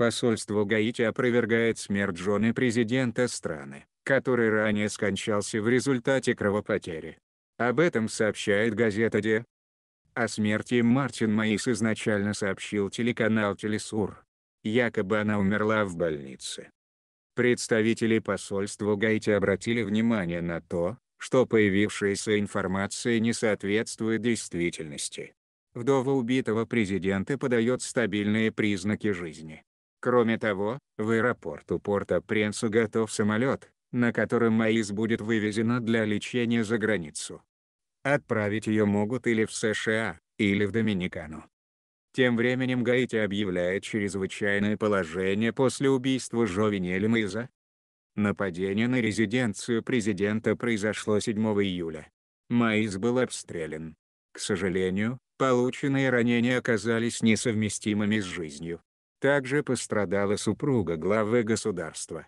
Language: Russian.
Посольство Гаити опровергает смерть жены президента страны, который ранее скончался в результате кровопотери. Об этом сообщает газета «Де». О смерти Мартин Маис изначально сообщил телеканал «Телесур». Якобы она умерла в больнице. Представители посольства Гаити обратили внимание на то, что появившаяся информация не соответствует действительности. Вдова убитого президента подает стабильные признаки жизни. Кроме того, в аэропорту Порта-Пренсу готов самолет, на котором Маис будет вывезена для лечения за границу. Отправить ее могут или в США, или в Доминикану. Тем временем Гаити объявляет чрезвычайное положение после убийства Жовинели Маиза. Нападение на резиденцию президента произошло 7 июля. Маис был обстрелян. К сожалению, полученные ранения оказались несовместимыми с жизнью. Также пострадала супруга главы государства.